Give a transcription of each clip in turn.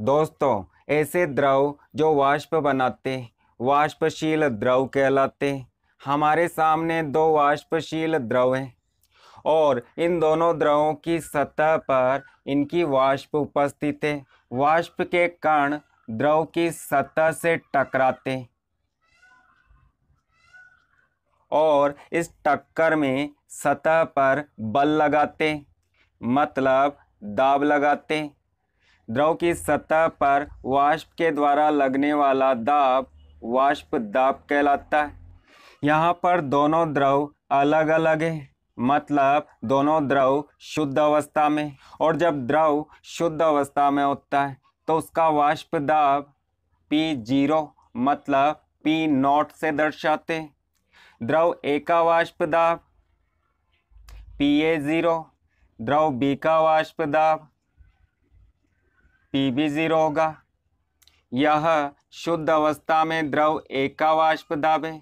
दोस्तों ऐसे द्रव जो वाष्प बनाते वाष्पशील द्रव कहलाते हमारे सामने दो वाष्पशील द्रव हैं और इन दोनों द्रवों की सतह पर इनकी वाष्प उपस्थित है वाष्प के कण द्रव की सतह से टकराते और इस टक्कर में सतह पर बल लगाते मतलब दाब लगाते द्रव की सतह पर वाष्प के द्वारा लगने वाला दाब वाष्प दाब कहलाता है यहाँ पर दोनों द्रव अलग अलग हैं मतलब दोनों द्रव शुद्ध अवस्था में और जब द्रव शुद्ध अवस्था में होता है तो उसका वाष्प दाब पी जीरो मतलब पी नॉट से दर्शाते हैं द्रव ए का वाष्प दाब पी ए ज़ीरो द्रव बी का वाष्प दाब पी भी जीरो होगा यह शुद्ध अवस्था में द्रव एक का वाष्प दाबे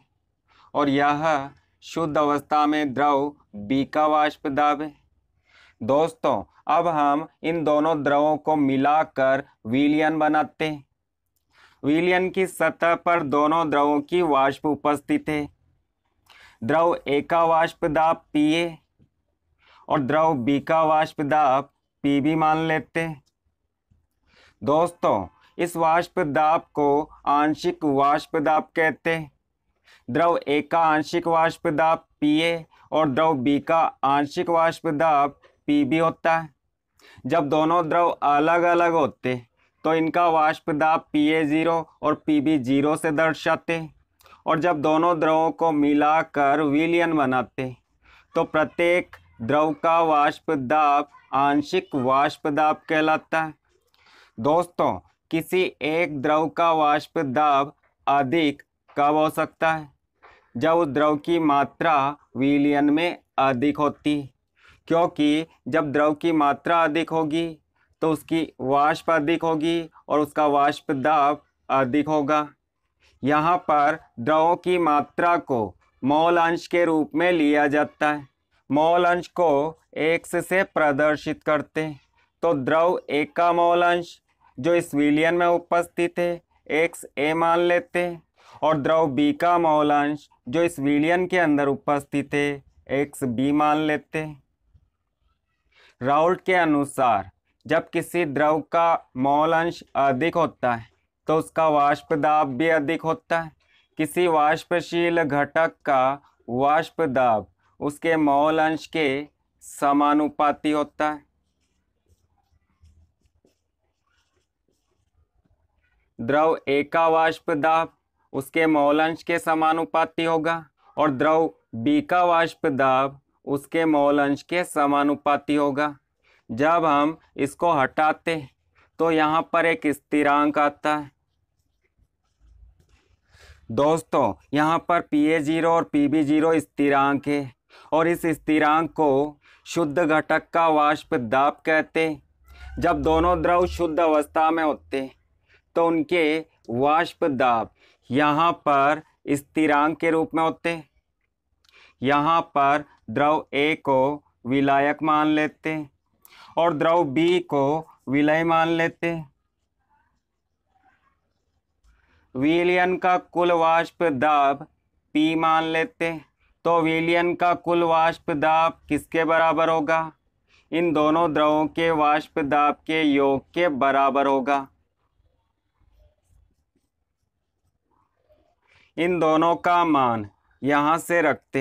और यह शुद्ध अवस्था में द्रव बी का वाष्प दाबे दोस्तों अब हम इन दोनों द्रवों को मिलाकर विलियन बनाते हैं विलियन की सतह पर दोनों द्रवों की वाष्प उपस्थित है द्रव ए का वाष्प दाब पी ए और द्रव बी का वाष्प दाब पी भी मान लेते हैं दोस्तों इस वाष्प दाब को आंशिक वाष्प दाब कहते हैं द्रव ए का आंशिक वाष्प दाब पी और द्रव बी का आंशिक वाष्प दाब पी बी होता है जब दोनों द्रव अलग अलग होते तो इनका वाष्प दाब पी ए ज़ीरो और पी बी ज़ीरो से दर्शाते और जब दोनों द्रवों को मिलाकर विलियन बनाते तो प्रत्येक द्रव का वाष्प दाब आंशिक वाष्प दाब कहलाता है दोस्तों किसी एक द्रव का वाष्प दाब अधिक कब हो सकता है जब उस द्रव की मात्रा विलियन में अधिक होती क्योंकि जब द्रव की मात्रा अधिक होगी तो उसकी वाष्प अधिक होगी और उसका वाष्प दाब अधिक होगा यहाँ पर द्रवों की मात्रा को मोल अंश के रूप में लिया जाता है मोल अंश को एक से प्रदर्शित करते हैं तो द्रव एक का मोल अंश जो इस विलियन में उपस्थित है एक्स ए मान लेते हैं और द्रव बी का मौलांश जो इस विलियन के अंदर उपस्थित है एक्स बी मान लेते हैं राउल्ट के अनुसार जब किसी द्रव का मौलांश अधिक होता है तो उसका वाष्प दाब भी अधिक होता है किसी वाष्पशील घटक का वाष्प दाब उसके मौल अंश के समानुपाती होता है द्रव वाष्प दाब उसके मौलंश के समानुपाती होगा और द्रव बीका वाष्प दाब उसके मौलंश के समानुपाती होगा जब हम इसको हटाते तो यहाँ पर एक स्थिरांक आता है दोस्तों यहाँ पर पी ए जीरो और पी बी जीरो स्थिरांक है और इस स्थिरांक को शुद्ध घटक का वाष्प दाब कहते जब दोनों द्रव शुद्ध अवस्था में होते हैं तो उनके वाष्प दाब यहाँ पर स्थिरांक के रूप में होते हैं यहाँ पर द्रव ए को विलायक मान लेते हैं और द्रव बी को विलय मान लेते हैं विलियन का कुल वाष्प दाब पी मान लेते हैं तो विलियन का कुल वाष्प दाब किसके बराबर होगा इन दोनों द्रवों के वाष्प दाब के योग के बराबर होगा इन दोनों का मान यहाँ से रखते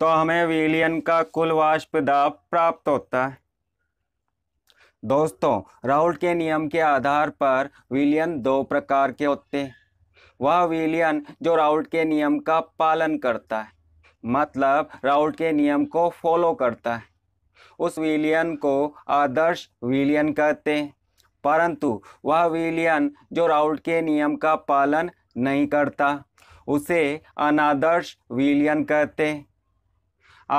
तो हमें विलियन का कुल वाष्प दाब प्राप्त होता है दोस्तों राहुल के नियम के आधार पर विलियन दो प्रकार के होते हैं वह विलियन जो राहुल के नियम का पालन करता है मतलब राहुल के नियम को फॉलो करता है उस विलियन को आदर्श विलियन कहते हैं परंतु वह विलियन जो राउल के नियम का पालन नहीं करता उसे अनादर्श विलियन कहते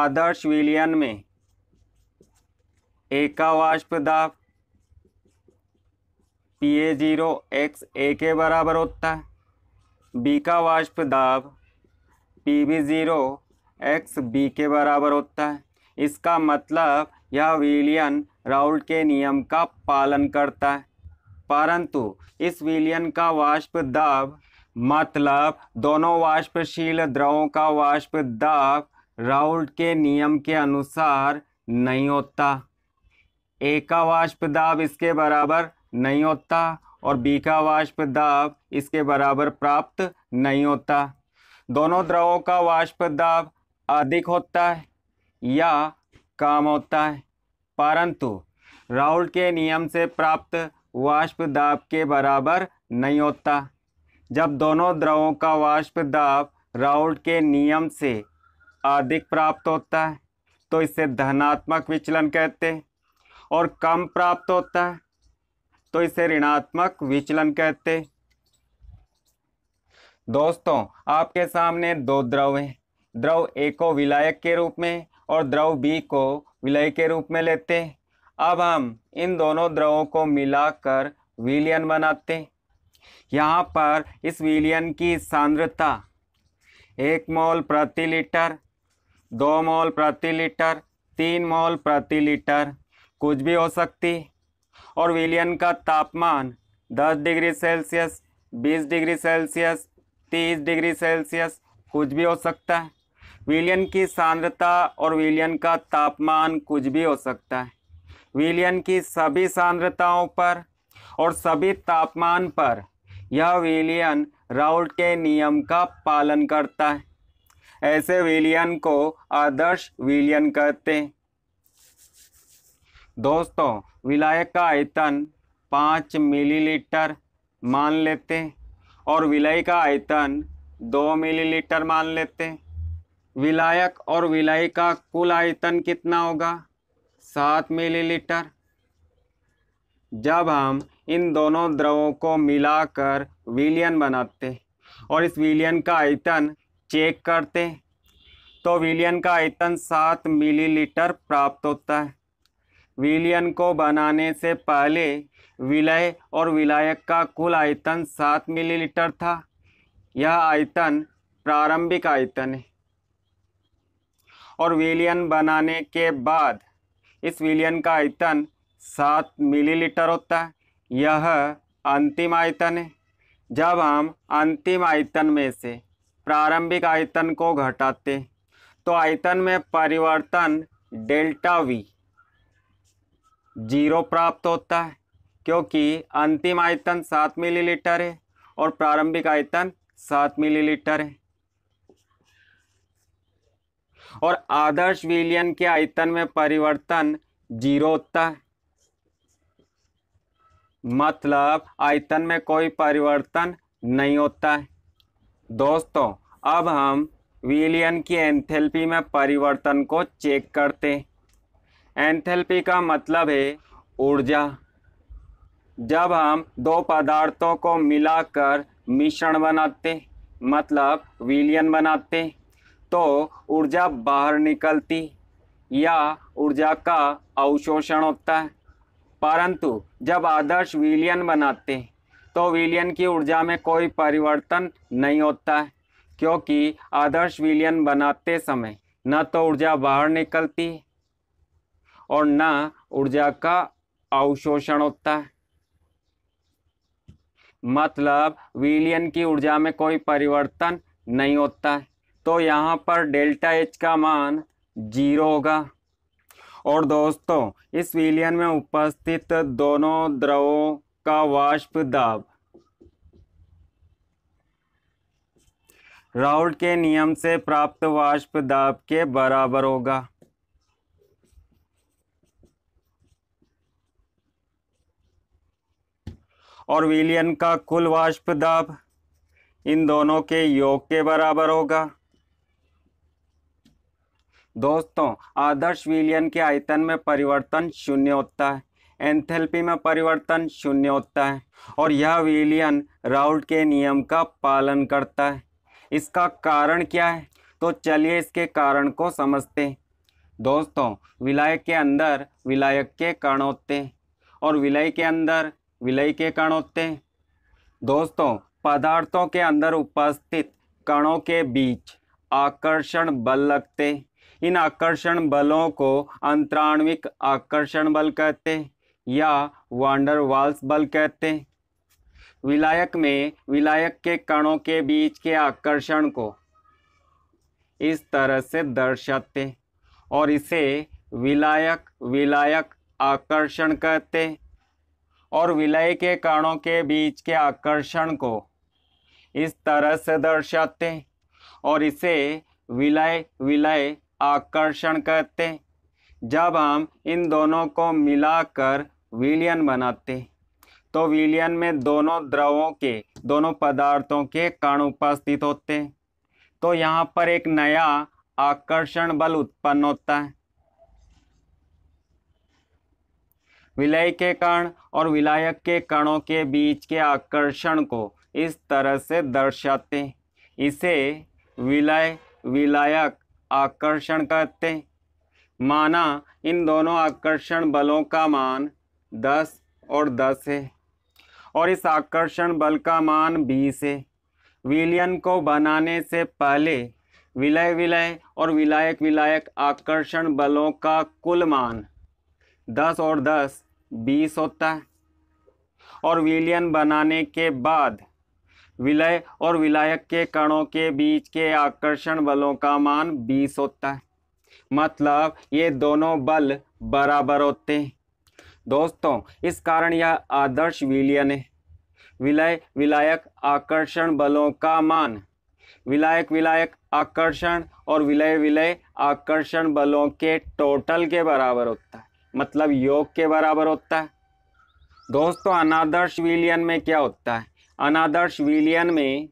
आदर्श विलियन में एकावाष्प दाब P A zero X A के बराबर होता है बी का वाष्प दाब P B zero X B के बराबर होता है इसका मतलब यह विलियन राउल के नियम का पालन करता है परंतु इस विलियन का वाष्प दाब मतलब दोनों वाष्पशील द्रवों का वाष्प दाब राउल के नियम के अनुसार नहीं होता ए का वाष्प दाब इसके बराबर नहीं होता और बी का वाष्प दाब इसके बराबर प्राप्त नहीं होता दोनों द्रवों का वाष्प दाब अधिक होता है या काम होता है परंतु राहुल के नियम से प्राप्त वाष्प दाब के बराबर नहीं होता जब दोनों द्रवों का वाष्प दाब राहुल के नियम से अधिक प्राप्त होता है तो इसे धनात्मक विचलन कहते हैं और कम प्राप्त होता है तो इसे ऋणात्मक विचलन कहते हैं दोस्तों आपके सामने दो द्रव हैं द्रव एको विलायक के रूप में और द्रव बी को विलय के रूप में लेते अब हम इन दोनों द्रवों को मिलाकर विलियन बनाते यहाँ पर इस विलियन की सांद्रता एक मोल प्रति लीटर दो मोल प्रति लीटर तीन मोल प्रति लीटर कुछ भी हो सकती और विलियन का तापमान 10 degree Celsius 20 degree Celsius 30 degree Celsius कुछ भी हो सकता है विलियन की सांद्रता और विलियन का तापमान कुछ भी हो सकता है विलियन की सभी सांद्रताओं पर और सभी तापमान पर यह विलियन राउल के नियम का पालन करता है ऐसे विलियन को आदर्श विलियन कहते हैं दोस्तों विलायक का आयतन पाँच मिलीलीटर मान लेते हैं और विलय का आयतन दो मिलीलीटर मान लेते हैं विलायक और विलाई का कुल आयतन कितना होगा सात मिलीलीटर जब हम इन दोनों द्रवों को मिलाकर विलियन बनाते और इस विलियन का आयतन चेक करते तो विलियन का आयतन सात मिलीलीटर प्राप्त होता है विलियन को बनाने से पहले विलय और विलायक का कुल आयतन सात मिलीलीटर था यह आयतन प्रारंभिक आयतन है और विलियन बनाने के बाद इस विलियन का आयतन सात मिलीलीटर होता है यह अंतिम आयतन है जब हम अंतिम आयतन में से प्रारंभिक आयतन को घटाते तो आयतन में परिवर्तन डेल्टा वी जीरो प्राप्त होता है क्योंकि अंतिम आयतन सात मिलीलीटर है और प्रारंभिक आयतन सात मिलीलीटर है और आदर्श विलियन के आयतन में परिवर्तन जीरो होता है मतलब आयतन में कोई परिवर्तन नहीं होता है दोस्तों अब हम विलियन की एंथेल्पी में परिवर्तन को चेक करते हैं एंथेल्पी का मतलब है ऊर्जा जब हम दो पदार्थों को मिलाकर मिश्रण बनाते मतलब विलियन बनाते तो ऊर्जा बाहर निकलती या ऊर्जा का अवशोषण होता है परंतु जब आदर्श विलियन बनाते हैं तो विलियन की ऊर्जा में कोई परिवर्तन नहीं होता है क्योंकि आदर्श विलियन बनाते समय न तो ऊर्जा बाहर निकलती और न ऊर्जा का अवशोषण होता है मतलब विलियन की ऊर्जा में कोई परिवर्तन नहीं होता है तो यहाँ पर डेल्टा एच का मान जीरो होगा और दोस्तों इस विलियन में उपस्थित दोनों द्रवों का वाष्प दाब राउल के नियम से प्राप्त वाष्प दाब के बराबर होगा और विलियन का कुल वाष्प दाब इन दोनों के योग के बराबर होगा दोस्तों आदर्श विलियन के आयतन में परिवर्तन शून्य होता है एंथेल्पी में परिवर्तन शून्य होता है और यह विलियन राउल्ट के नियम का पालन करता है इसका कारण क्या है तो चलिए इसके कारण को समझते दोस्तों विलय के अंदर विलायक के कण होते हैं और विलय के अंदर विलय के कण होते हैं दोस्तों पदार्थों के अंदर उपस्थित कणों के बीच आकर्षण बल लगते इन आकर्षण बलों को अंतराण्विक आकर्षण बल कहते या वांडर वाल्स बल कहते विलायक में विलायक के कणों के बीच के आकर्षण को इस तरह से दर्शाते और इसे विलायक विलायक आकर्षण कहते और विलय के कणों के बीच के आकर्षण को इस तरह से दर्शाते और इसे विलय विलय आकर्षण कहते जब हम इन दोनों को मिलाकर विलियन बनाते तो विलियन में दोनों द्रवों के दोनों पदार्थों के कण उपस्थित होते तो यहाँ पर एक नया आकर्षण बल उत्पन्न होता है विलय के कण और विलायक के कणों के बीच के आकर्षण को इस तरह से दर्शाते इसे विलय विलायक आकर्षण कहते हैं माना इन दोनों आकर्षण बलों का मान 10 और 10 है और इस आकर्षण बल का मान 20 है विलियन को बनाने से पहले विलय विलय और विलायक विलायक आकर्षण बलों का कुल मान 10 और 10 20 होता है और विलियन बनाने के बाद विलय और विलायक के कणों के बीच के आकर्षण बलों का मान 20 होता है मतलब ये दोनों बल बराबर होते हैं दोस्तों इस कारण यह आदर्श विलयन है विलय विलायक आकर्षण बलों का मान विलायक विलायक आकर्षण और विलय विलय आकर्षण बलों के टोटल के बराबर होता है मतलब योग के बराबर होता है दोस्तों अनादर्श विलियन में क्या होता है अनादर्श विलयन में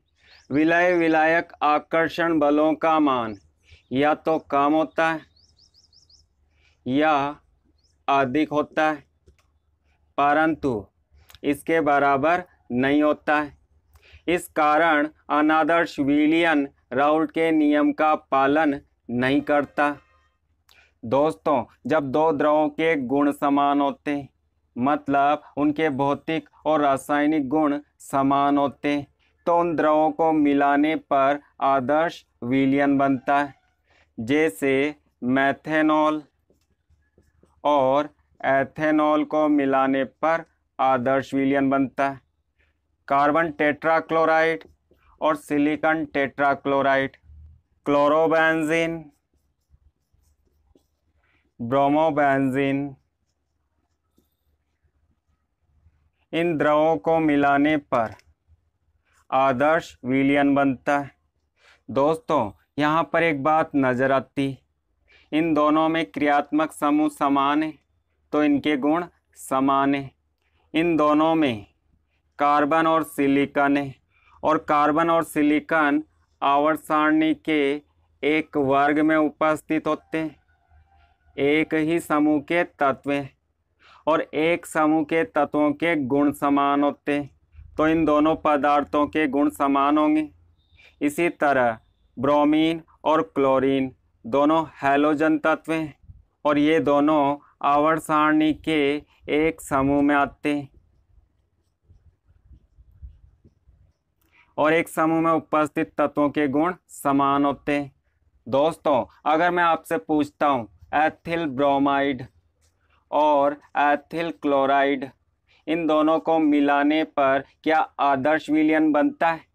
विलय विलायक आकर्षण बलों का मान या तो कम होता है या अधिक होता है परंतु इसके बराबर नहीं होता है इस कारण अनादर्श विलियन राउल के नियम का पालन नहीं करता दोस्तों जब दो द्रवों के गुण समान होते हैं मतलब उनके भौतिक और रासायनिक गुण समान होते हैं तो उन द्रवों को मिलाने पर आदर्श विलियन बनता है जैसे मैथेनॉल और एथेनॉल को मिलाने पर आदर्श विलियन बनता है कार्बन टेट्राक्लोराइड और सिलिकॉन टेट्राक्लोराइड क्लोरोबेंजीन ब्रोमोबेंजीन इन द्रवों को मिलाने पर आदर्श विलियन बनता है दोस्तों यहाँ पर एक बात नज़र आती इन दोनों में क्रियात्मक समूह समान है तो इनके गुण समान है इन दोनों में कार्बन और सिलिकन है और कार्बन और सिलिकन आवर्त सारणी के एक वर्ग में उपस्थित होते हैं एक ही समूह के तत्व हैं और एक समूह के तत्वों के गुण समान होते तो इन दोनों पदार्थों के गुण समान होंगे इसी तरह ब्रोमीन और क्लोरीन दोनों हेलोजन तत्व हैं और ये दोनों आवर सारणी के एक समूह में आते हैं और एक समूह में उपस्थित तत्वों के गुण समान होते हैं दोस्तों अगर मैं आपसे पूछता हूँ एथिल ब्रोमाइड और एथिल क्लोराइड इन दोनों को मिलाने पर क्या आदर्श विलयन बनता है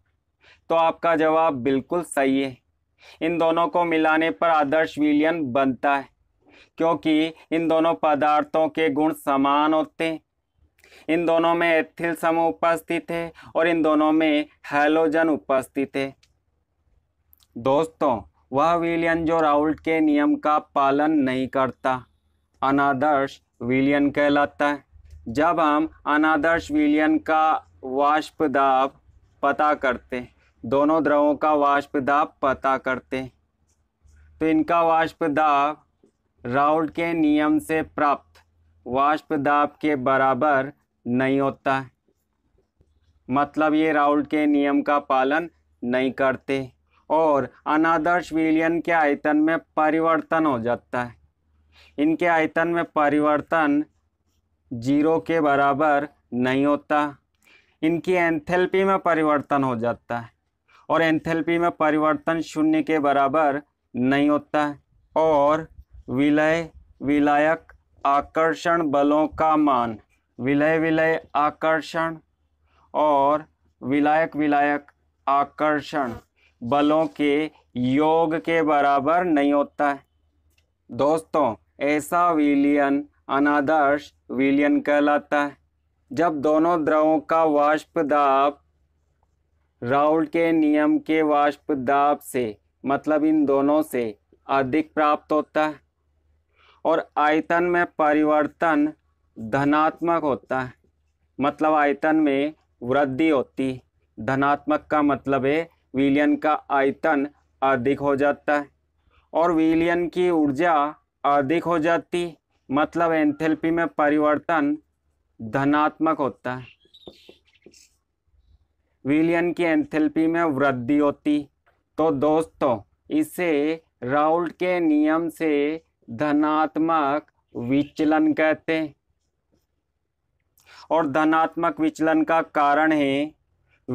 तो आपका जवाब बिल्कुल सही है इन दोनों को मिलाने पर आदर्श विलयन बनता है क्योंकि इन दोनों पदार्थों के गुण समान होते हैं इन दोनों में एथिल समूह उपस्थित है और इन दोनों में हेलोजन उपस्थित है दोस्तों वह विलियन जो राउल्ट के नियम का पालन नहीं करता अनादर्श विलियन कहलाता है जब हम अनादर्श विलियन का वाष्प दाब पता करते दोनों द्रवों का वाष्प दाब पता करते तो इनका वाष्प दाब राउल्ट के नियम से प्राप्त वाष्प दाब के बराबर नहीं होता है मतलब ये राउल्ट के नियम का पालन नहीं करते और अनादर्श विलियन के आयतन में परिवर्तन हो जाता है इनके आयतन में परिवर्तन जीरो के बराबर नहीं होता इनकी एंथेल्पी में परिवर्तन हो जाता है और एंथेल्पी में परिवर्तन शून्य के बराबर नहीं होता है और विलय विलायक आकर्षण बलों का मान विलय विलय आकर्षण और विलायक विलायक आकर्षण बलों के योग के बराबर नहीं होता है दोस्तों ऐसा विलियन अनादर्श विलियन कहलाता है जब दोनों द्रवों का वाष्प दाब राउल के नियम के वाष्प दाब से मतलब इन दोनों से अधिक प्राप्त होता है और आयतन में परिवर्तन धनात्मक होता है मतलब आयतन में वृद्धि होती धनात्मक का मतलब है विलियन का आयतन अधिक हो जाता है और विलियन की ऊर्जा अधिक हो जाती मतलब एंथेल्पी में परिवर्तन धनात्मक होता है विलियन की एंथेल्पी में वृद्धि होती तो दोस्तों इसे राउल्ट के नियम से धनात्मक विचलन कहते हैं और धनात्मक विचलन का कारण है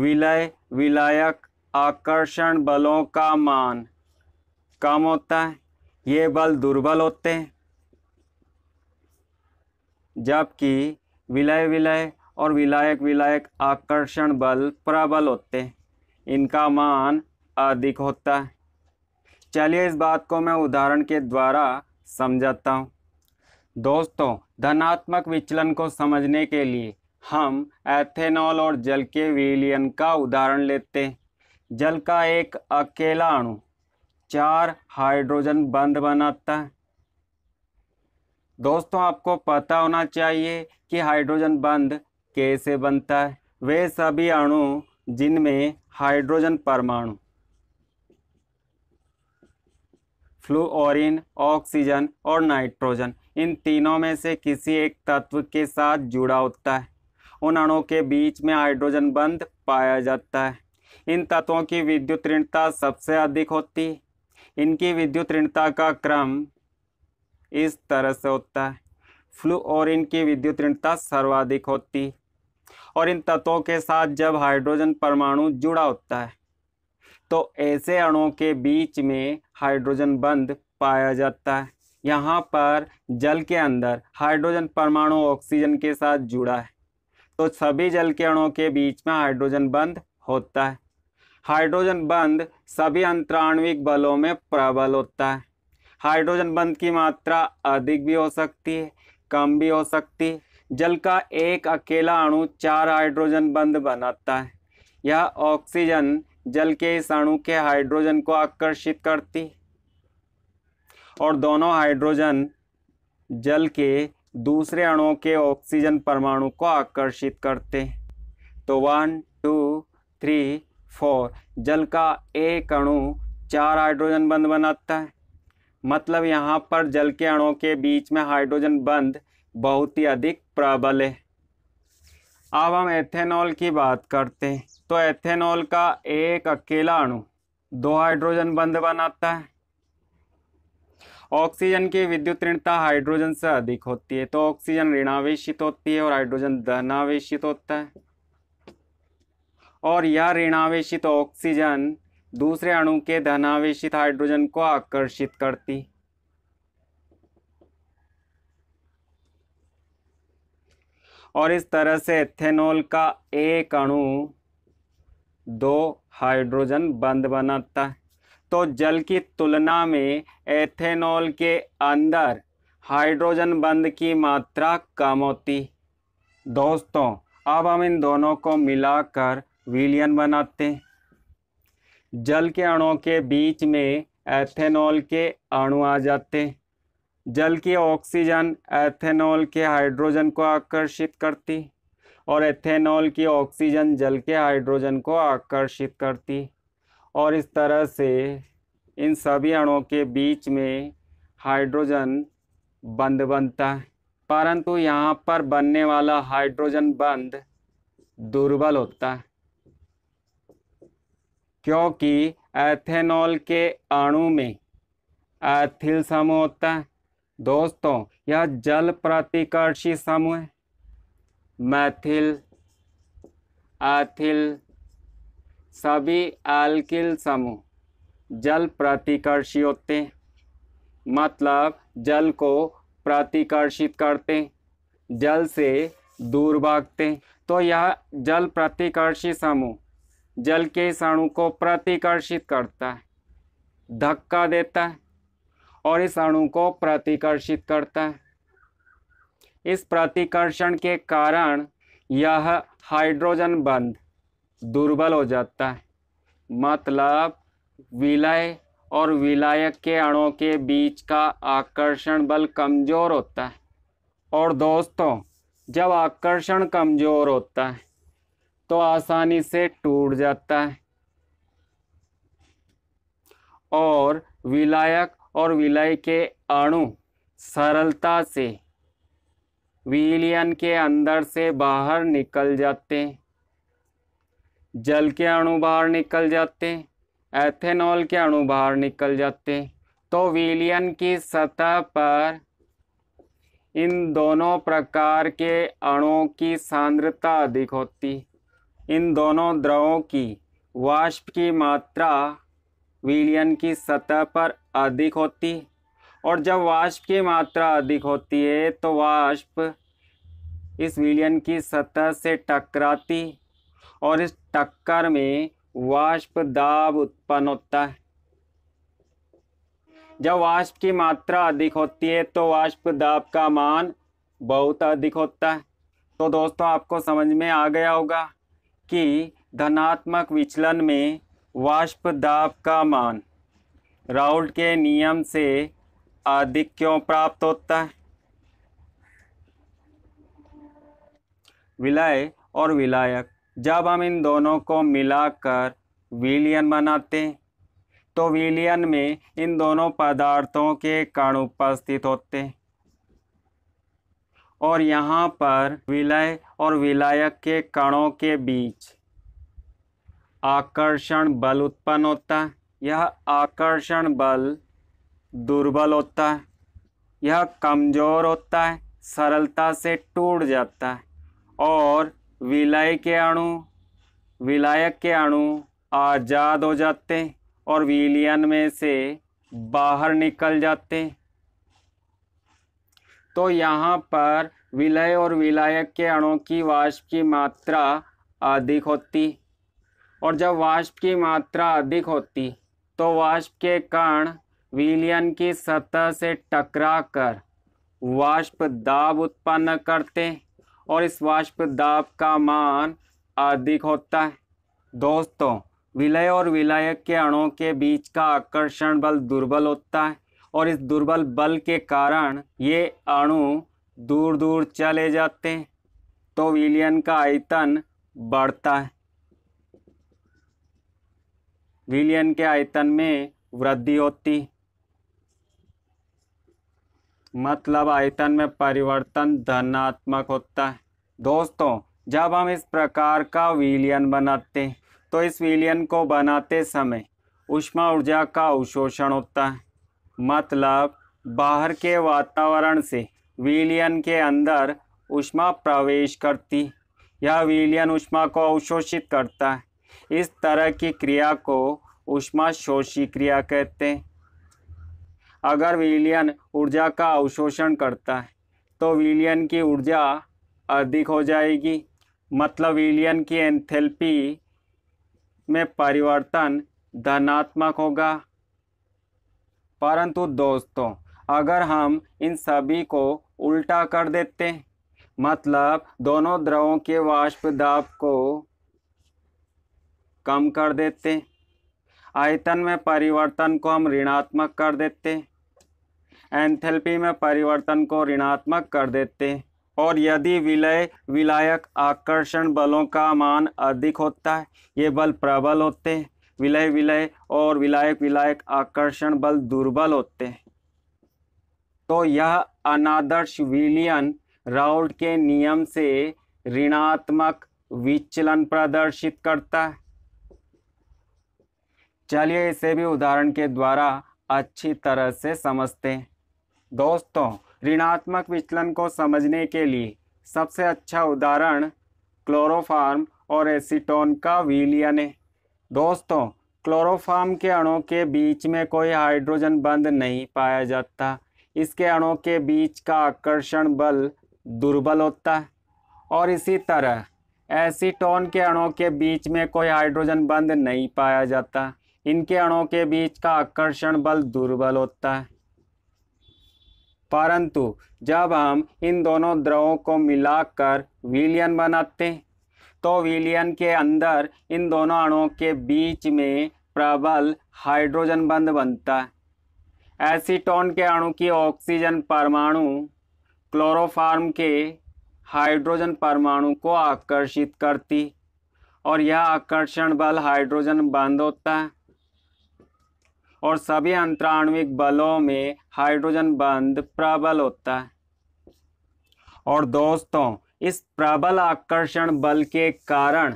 विलय विलायक आकर्षण बलों का मान कम होता है ये बल दुर्बल होते हैं जबकि विलय विलय और विलायक विलायक आकर्षण बल प्रबल होते हैं इनका मान अधिक होता है चलिए इस बात को मैं उदाहरण के द्वारा समझाता हूँ दोस्तों धनात्मक विचलन को समझने के लिए हम एथेनॉल और जल के विलियन का उदाहरण लेते हैं जल का एक अकेला अणु चार हाइड्रोजन बंद बनाता है दोस्तों आपको पता होना चाहिए कि हाइड्रोजन बंद कैसे बनता है वे सभी अणु जिनमें हाइड्रोजन परमाणु फ्लूरिन ऑक्सीजन और नाइट्रोजन इन तीनों में से किसी एक तत्व के साथ जुड़ा होता है उन अणु के बीच में हाइड्रोजन बंद पाया जाता है इन तत्वों की विद्युत ऋणता सबसे अधिक होती है इनकी विद्युत ऋणता का क्रम इस तरह से होता है फ्लूओरिन की विद्युत ऋणता सर्वाधिक होती है और इन तत्वों के साथ जब हाइड्रोजन परमाणु जुड़ा होता है तो ऐसे अणुओं के बीच में हाइड्रोजन बंद पाया जाता है यहाँ पर जल के अंदर हाइड्रोजन परमाणु ऑक्सीजन के साथ जुड़ा है तो सभी जल के अणुओं के बीच में हाइड्रोजन बंद होता है हाइड्रोजन बंद सभी अंतराणविक बलों में प्रबल होता है हाइड्रोजन बंद की मात्रा अधिक भी हो सकती है कम भी हो सकती है जल का एक अकेला अणु चार हाइड्रोजन बंद बनाता है यह ऑक्सीजन जल के इस अणु के हाइड्रोजन को आकर्षित करती और दोनों हाइड्रोजन जल के दूसरे अणुओं के ऑक्सीजन परमाणु को आकर्षित करते तो वन टू थ्री फोर जल का एक अणु चार हाइड्रोजन बंद बनाता है मतलब यहाँ पर जल के अणु के बीच में हाइड्रोजन बंद बहुत ही अधिक प्रबल है अब हम एथेनॉल की बात करते हैं तो एथेनॉल का एक अकेला अणु दो हाइड्रोजन बंद बनाता है ऑक्सीजन की विद्युत ऋणता हाइड्रोजन से अधिक होती है तो ऑक्सीजन ऋणावेशित होती है और हाइड्रोजन धनावेशित होता है और यह ऋणावेशित ऑक्सीजन दूसरे अणु के धनावेशित हाइड्रोजन को आकर्षित करती और इस तरह से एथेनॉल का एक अणु दो हाइड्रोजन बंद बनाता है तो जल की तुलना में एथेनॉल के अंदर हाइड्रोजन बंद की मात्रा कम होती दोस्तों अब हम इन दोनों को मिलाकर विलियन बनाते हैं जल के अणुओं के बीच में एथेनॉल के अणु आ जाते हैं जल की ऑक्सीजन एथेनॉल के हाइड्रोजन को आकर्षित करती और एथेनॉल की ऑक्सीजन जल के हाइड्रोजन को आकर्षित करती और इस तरह से इन सभी अणुओं के बीच में हाइड्रोजन बंद बनता है परंतु यहाँ पर बनने वाला हाइड्रोजन बंद दुर्बल होता है क्योंकि एथेनॉल के अणु में एथिल समूह होता है दोस्तों यह जल प्रतिकर्षी समूह है मैथिल एथिल सभी एल्किल समूह जल प्रतिकर्षी होते हैं मतलब जल को प्रतिकर्षित करते जल से दूर भागते तो यह जल प्रतिकर्षी समूह जल के इस अणु को प्रतिकर्षित करता है धक्का देता है और इस अणु को प्रतिकर्षित करता है इस प्रतिकर्षण के कारण यह हाइड्रोजन बंध दुर्बल हो जाता है मतलब विलय और विलायक के अणुओं के बीच का आकर्षण बल कमज़ोर होता है और दोस्तों जब आकर्षण कमज़ोर होता है तो आसानी से टूट जाता है और विलायक और विलय के अणु सरलता से विलियन के अंदर से बाहर निकल जाते हैं जल के अणु बाहर निकल जाते हैं एथेनॉल के अणु बाहर निकल जाते हैं तो विलयन की सतह पर इन दोनों प्रकार के अणुओं की सांद्रता अधिक होती है इन दोनों द्रवों की वाष्प की मात्रा विलियन की सतह पर अधिक होती है और जब वाष्प की मात्रा अधिक होती है तो वाष्प इस विलियन की सतह से टकराती और इस टक्कर में वाष्प दाब उत्पन्न होता है जब वाष्प की मात्रा अधिक होती है तो वाष्प दाब का मान बहुत अधिक होता है तो दोस्तों आपको समझ में आ गया होगा कि धनात्मक विचलन में वाष्प दाब का मान राउल के नियम से अधिक क्यों प्राप्त होता है विलय और विलायक जब हम इन दोनों को मिलाकर विलियन बनाते हैं तो विलियन में इन दोनों पदार्थों के कण उपस्थित होते हैं और यहाँ पर विलय और विलायक के कणों के बीच आकर्षण बल उत्पन्न होता है यह आकर्षण बल दुर्बल होता है यह कमज़ोर होता है सरलता से टूट जाता है और विलय के अणु विलायक के अणु आज़ाद हो जाते और विलियन में से बाहर निकल जाते तो यहाँ पर विलय और विलायक के अणों की वाष्प की मात्रा अधिक होती और जब वाष्प की मात्रा अधिक होती तो वाष्प के कण विलियन की सतह से टकराकर वाष्प दाब उत्पन्न करते और इस वाष्प दाब का मान अधिक होता है दोस्तों विलय और विलायक के अणों के बीच का आकर्षण बल दुर्बल होता है और इस दुर्बल बल के कारण ये अणु दूर दूर चले जाते हैं तो विलियन का आयतन बढ़ता है विलियन के आयतन में वृद्धि होती मतलब आयतन में परिवर्तन धनात्मक होता है दोस्तों जब हम इस प्रकार का विलियन बनाते हैं तो इस विलियन को बनाते समय उष्मा ऊर्जा का अवशोषण होता है मतलब बाहर के वातावरण से विलियन के अंदर उष्मा प्रवेश करती यह विलियन उष्मा को अवशोषित करता है इस तरह की क्रिया को उष्मा शोषी क्रिया कहते हैं अगर विलियन ऊर्जा का अवशोषण करता है तो विलियन की ऊर्जा अधिक हो जाएगी मतलब विलियन की एंथेल्पी में परिवर्तन धनात्मक होगा परंतु दोस्तों अगर हम इन सभी को उल्टा कर देते हैं मतलब दोनों द्रवों के वाष्प दाब को कम कर देते आयतन में परिवर्तन को हम ऋणात्मक कर देते एंथेल्पी में परिवर्तन को ऋणात्मक कर देते और यदि विलय विलायक आकर्षण बलों का मान अधिक होता है ये बल प्रबल होते हैं विलय विलय और विलायक विलायक आकर्षण बल दुर्बल होते हैं तो यह अनादर्श विलियन राउल्ट के नियम से ऋणात्मक विचलन प्रदर्शित करता है चलिए इसे भी उदाहरण के द्वारा अच्छी तरह से समझते हैं दोस्तों ऋणात्मक विचलन को समझने के लिए सबसे अच्छा उदाहरण क्लोरोफार्म और एसीटोन का विलियन है दोस्तों क्लोरोफार्म के अणों के बीच में कोई हाइड्रोजन बंद नहीं पाया जाता इसके अणों के बीच का आकर्षण बल दुर्बल होता है और इसी तरह एसीटोन के अणों के बीच में कोई हाइड्रोजन बंद नहीं पाया जाता इनके अणों के बीच का आकर्षण बल दुर्बल होता है परंतु जब हम इन दोनों द्रवों को मिलाकर विलयन बनाते हैं तो विलियन के अंदर इन दोनों अणुओं के बीच में प्रबल हाइड्रोजन बंध बनता है एसीटोन के अणु की ऑक्सीजन परमाणु क्लोरोफार्म के हाइड्रोजन परमाणु को आकर्षित करती और यह आकर्षण बल हाइड्रोजन बंध होता है और सभी अंतराणविक बलों में हाइड्रोजन बंध प्रबल होता है और दोस्तों इस प्रबल आकर्षण बल के कारण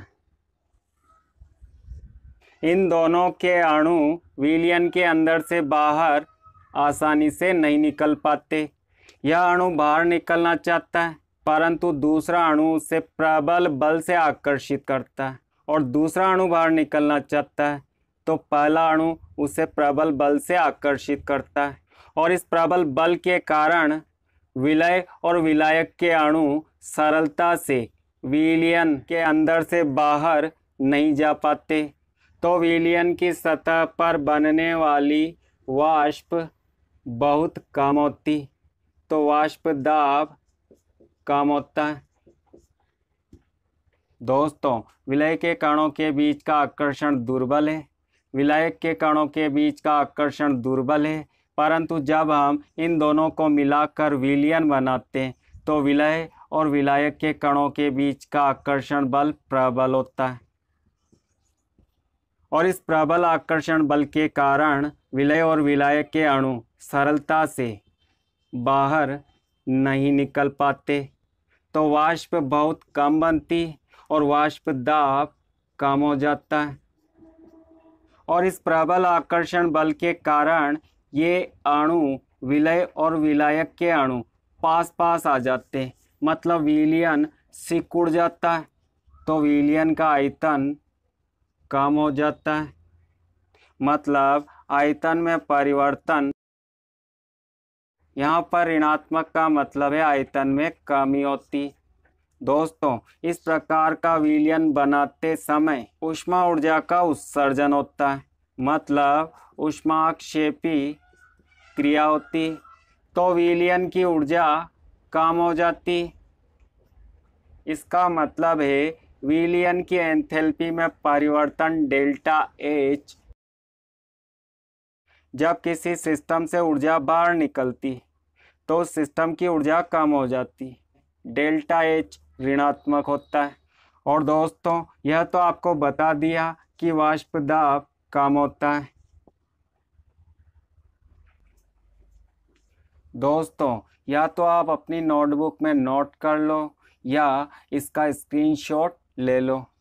इन दोनों के अणु विलियन के अंदर से बाहर आसानी से नहीं निकल पाते यह अणु बाहर निकलना चाहता है परंतु दूसरा अणु उसे प्रबल बल से आकर्षित करता है और दूसरा अणु बाहर निकलना चाहता है तो पहला अणु उसे प्रबल बल से आकर्षित करता है और इस प्रबल बल के कारण विलय और विलायक के अणु सरलता से विलियन के अंदर से बाहर नहीं जा पाते तो विलियन की सतह पर बनने वाली वाष्प बहुत कम होती तो वाष्प दाब कम होता है दोस्तों विलय के कणों के बीच का आकर्षण दुर्बल है विलायक के कणों के बीच का आकर्षण दुर्बल है परंतु जब हम इन दोनों को मिलाकर विलियन बनाते हैं तो विलय और विलायक के कणों के बीच का आकर्षण बल प्रबल होता है और इस प्रबल आकर्षण बल के कारण विलय और विलायक के अणु सरलता से बाहर नहीं निकल पाते तो वाष्प बहुत कम बनती और वाष्प दाब कम हो जाता है और इस प्रबल आकर्षण बल के कारण ये अणु विलय और विलायक के अणु पास पास आ जाते हैं मतलब विलियन सिकुड़ जाता है तो विलियन का आयतन कम हो जाता है मतलब आयतन में परिवर्तन यहाँ पर ऋणात्मक का मतलब है आयतन में कमी होती दोस्तों इस प्रकार का विलियन बनाते समय उष्मा ऊर्जा का उत्सर्जन होता है मतलब उष्माक्षेपी क्रिया होती तो विलियन की ऊर्जा कम हो जाती इसका मतलब है विलियन की एंथेल्पी में परिवर्तन डेल्टा एच जब किसी सिस्टम से ऊर्जा बाहर निकलती तो उस सिस्टम की ऊर्जा कम हो जाती डेल्टा एच ऋणात्मक होता है और दोस्तों यह तो आपको बता दिया कि वाष्प दाब काम होता है दोस्तों या तो आप अपनी नोटबुक में नोट कर लो या इसका स्क्रीनशॉट ले लो